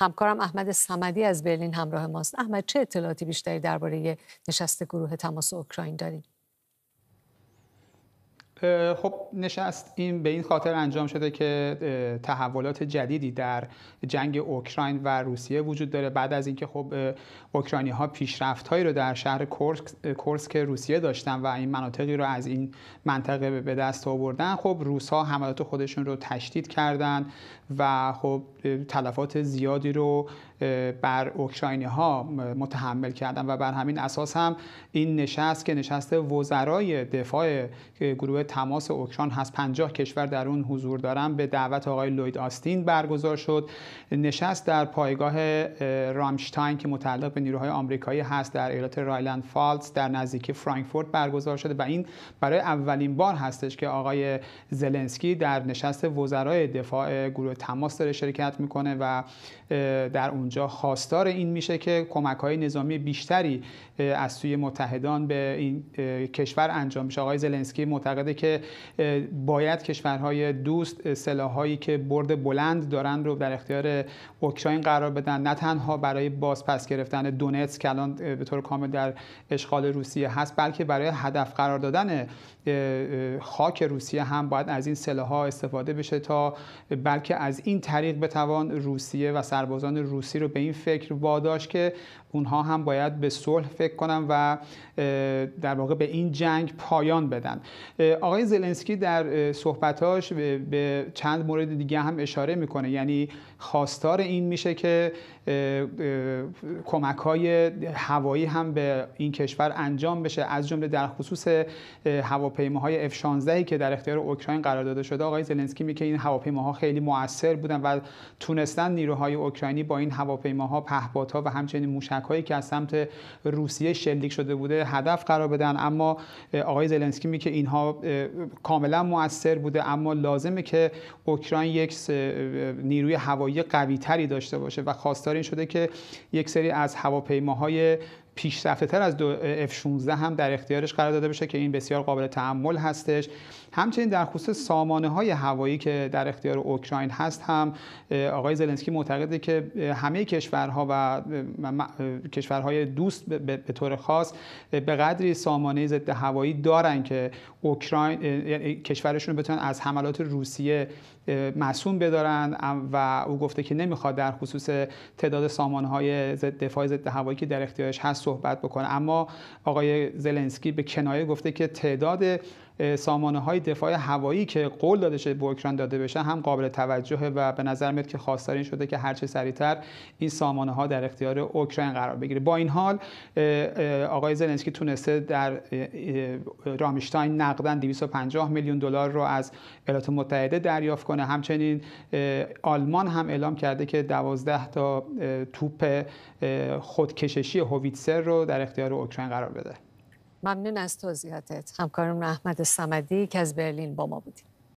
همکارم احمد سمدی از برلین همراه ماست احمد چه اطلاعاتی بیشتری درباره نشست گروه تماس اوکراین داریم خب نشست این به این خاطر انجام شده که تحولات جدیدی در جنگ اوکراین و روسیه وجود داره بعد از اینکه خب اوکراینی ها پیشرفت هایی رو در شهر کورسک روسیه داشتن و این مناطقی رو از این منطقه به دست آوردن خب روس ها حملات خودشون رو تشدید کردن و خب تلفات زیادی رو بر اوکراینی ها متحمل کردن و بر همین اساس هم این نشست که نشست وزرای دفاع گروه تماس اوکراین هست 50 کشور در اون حضور دارن به دعوت آقای لوید آستین برگزار شد نشست در پایگاه رامشتاین که متعلق به نیروهای آمریکایی هست در ایالت رایلند فالتس در نزدیکی فرانکفورت برگزار شده و این برای اولین بار هستش که آقای زلنسکی در نشست وزرای دفاع گروه تماس داره شرکت میکنه و در اونجا خواستار این میشه که کمک های نظامی بیشتری از سوی متحدان به این کشور انجام میشه آقای زلنسکی معتقده که باید کشورهای دوست سلاحهایی که برد بلند دارند رو در اختیار اوکراین قرار بدن نه تنها برای بازپس گرفتن که الان به طور کامل در اشغال روسیه هست بلکه برای هدف قرار دادن خاک روسیه هم باید از این سلاحها استفاده بشه تا بلکه از این طریق بتوان روسیه و سربازان روسی رو به این فکر واداشت که اونها هم باید به صلح فکر کنن و در واقع به این جنگ پایان بدن آقای زلنسکی در صحبتاش به چند مورد دیگه هم اشاره میکنه یعنی خواستار این میشه که کمک های هوایی هم به این کشور انجام بشه از جمله در خصوص هواپیماهای اف 16 که در اختیار اوکراین قرار داده شده آقای زلنسکی میگه این هواپیماها خیلی موثر بودن و تونستن نیروهای اوکراینی با این هواپیماها پهپادها و همچنین هایی که از سمت روسیه شلیک شده بوده هدف قرار بدن اما آقای زلنسکی میگه اینها کاملا موثر بوده اما لازمه که اوکراین یک نیروی هوایی قوی تری داشته باشه و خواستار این شده که یک سری از هواپیماهای پیشرفته تر از F16 هم در اختیارش قرار داده بشه که این بسیار قابل تحمل هستش همچنین در خصوص سامانه های هوایی که در اختیار اوکراین هست هم آقای زلنسکی معتقده که همه کشورها و کشورهای دوست به طور خاص به قدری سامانه ضد هوایی دارن که اوکراین یعنی کشورشون بتونن از حملات روسیه مسون بدارن و او گفته که نمیخواد در خصوص تعداد سامانه های دفاع ضد هوایی که در اختیارش هست صحبت بکنه اما آقای زلنسکی به کنایه گفته که تعداد سامانه های دفاع هوایی که قول داده شده به اوکراین داده بشه هم قابل توجهه و به نظر میاد که خواستار این شده که هرچه سریعتر این سامانه ها در اختیار اوکراین قرار بگیره با این حال آقای زلنسکی تونسته در رامشتاین نقدا 250 میلیون دلار رو از ایالات متحده دریافت کنه همچنین آلمان هم اعلام کرده که 12 تا توپ خودکششی هویتسر رو در اختیار اوکراین قرار بده ممنون از توضیحاتت همکارم احمد سمدی که از برلین با ما بودیم